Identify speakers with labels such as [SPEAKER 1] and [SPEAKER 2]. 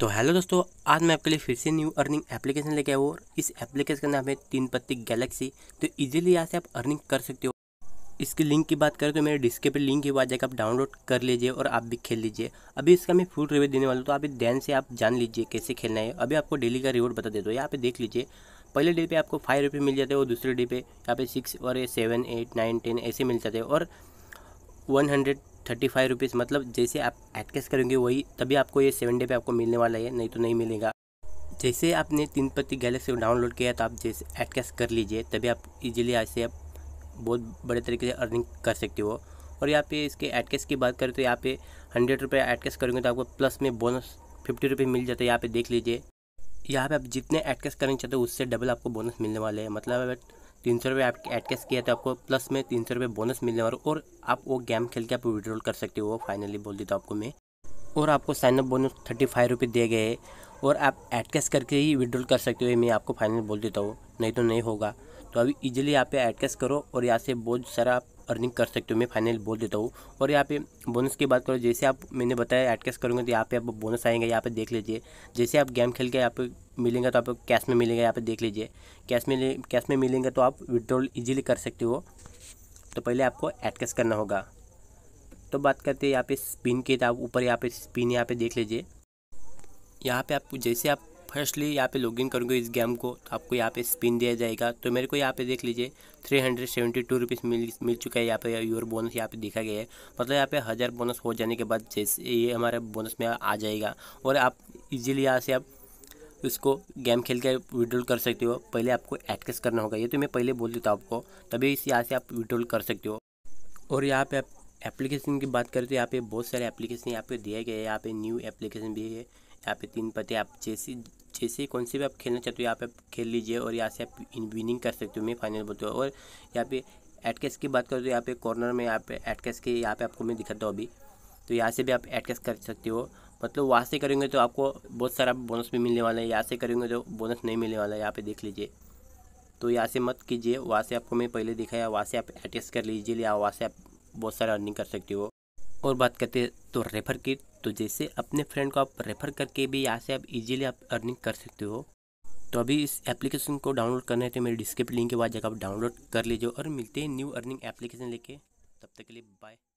[SPEAKER 1] तो हेलो दोस्तों आज मैं आपके लिए फिर से न्यू अर्निंग एप्लीकेशन लेके आया हूँ और इस एप्लीकेशन का नाम है तीन पत्ती गैलेक्सी तो इजीली यहाँ से आप अर्निंग कर सकते हो इसके लिंक की बात करें तो मेरे डिस्के लिंक के बाद जाकर आप डाउनलोड कर लीजिए और आप भी खेल लीजिए अभी इसका मैं फुल रिव्यू देने वाला हूँ तो आप ध्यान से आप जान लीजिए कैसे खेलना है अभी आपको डेली का रिवॉर्ड बता दे दो यहाँ पे देख लीजिए पहले डे पे आपको फाइव रुपये मिल जाते हैं और दूसरे डे पे यहाँ पे सिक्स और सेवन एट नाइन टेन ऐसे मिल जाते हैं और one hundred thirty five rupees मतलब जैसे आप एड कैश करेंगे वही तभी आपको ये सेवन डे पे आपको मिलने वाला है नहीं तो नहीं मिलेगा जैसे आपने तीन पति गैलेक्सी को डाउनलोड किया तो आप जैसे एड कैश कर लीजिए तभी आप इजीली से आप बहुत बड़े तरीके से अर्निंग कर सकते हो और यहाँ पे इसके एड कैश की बात करें तो यहाँ पे हंड्रेड रुपये एड कैश करेंगे तो आपको प्लस में बोनस फिफ्टी रुपये मिल जाता है यहाँ पे देख लीजिए यहाँ पे आप जितने एड कैश करना चाहते हो उससे डबल आपको बोनस मिलने वाले हैं मतलब तीन सौ रुपये आप एड कैश किया तो आपको प्लस में तीन सौ रुपये बोनस मिलने वाला और आप वो गेम खेल के आप विड्रॉल कर सकते हो फाइनली बोल देता आपको मैं और आपको साइनअप बोनस थर्टी फाइव रुपये दिए गए और आप एड कैश करके ही विड्रॉल कर सकते हो मैं आपको फाइनल बोल देता हूँ नहीं तो नहीं होगा तो अभी इजीली यहाँ पे एड कैश करो और यहाँ से बहुत सारा आप अर्निंग कर सकते हो मैं फाइनल बोल देता हूँ और यहाँ पे बोनस की बात करो जैसे आप मैंने बताया एड कैश करूँगा तो यहाँ पे आप बोनस आएंगे यहाँ पे देख लीजिए जैसे आप गेम खेल के यहाँ पे मिलेंगे तो आपको कैश में मिलेंगे यहाँ पे देख लीजिए कैश में कैश में मिलेंगे तो आप विड्रॉल इजीली कर सकते हो तो पहले आपको एड कैश करना होगा तो बात करते हैं यहाँ पे स्पिन की तो आप ऊपर यहाँ पे स्पिन यहाँ पे देख लीजिए यहाँ पे आप जैसे आप फर्स्टली यहाँ पे लॉगिन करोगे इस गेम को तो आपको यहाँ पे स्पिन दिया जाएगा तो मेरे को यहाँ पे देख लीजिए three hundred seventy two rupees मिल मिल चुका है यहाँ पे योर बोनस यहाँ पे देखा गया है मतलब यहाँ पे हज़ार बोनस हो जाने के बाद जैसे ये हमारे बोनस में आ जाएगा और आप इजीली यहाँ से आप इसको गेम खेल के विड्रॉल कर सकते हो पहले आपको एक्सेस करना होगा ये तो मैं पहले बोल देता हूँ आपको तभी इस यहाँ से आप विड्रॉल कर सकते हो और यहाँ पे आप एप्लीकेशन की बात करें तो यहाँ पे बहुत सारे एप्लीकेशन यहाँ पे दिए गए हैं यहाँ पे न्यू एप्लीकेशन भी है यहाँ पे तीन पते आप जैसी जैसे कौन से भी आप खेलना चाहते हो यहाँ पे आप खेल लीजिए और यहाँ से आप विनिंग कर सकते हो मैं फाइनल बोलते हो और यहाँ पे एडकेस की बात करें तो यहाँ पे कॉर्नर में यहाँ पे एडकेस के यहाँ पे आपको मैं दिखाता हूँ अभी तो यहाँ से भी आप एडकेस कर सकते हो मतलब वहाँ से करेंगे तो आपको बहुत सारा बोनस भी मिलने वाला है यहाँ से करेंगे तो बोनस नहीं मिलने वाला है यहाँ पे देख लीजिए तो यहाँ से मत कीजिए वहाँ से आपको मैं पहले दिखाया वहाँ से आप एडजस्ट कर लीजिए या वहाँ से आप बहुत सारा अर्निंग कर सकते हो और बात करते तो रेफ़र की तो जैसे अपने फ्रेंड को आप रेफ़र करके भी यहाँ से आप इजीली आप अर्निंग कर सकते हो तो अभी इस एप्लीकेशन को डाउनलोड करने है तो मेरे डिस्क्रिप्ट लिंक के बाद जगह आप डाउनलोड कर लीजिए और मिलते हैं न्यू अर्निंग एप्लीकेशन लेके तब तक के लिए बाय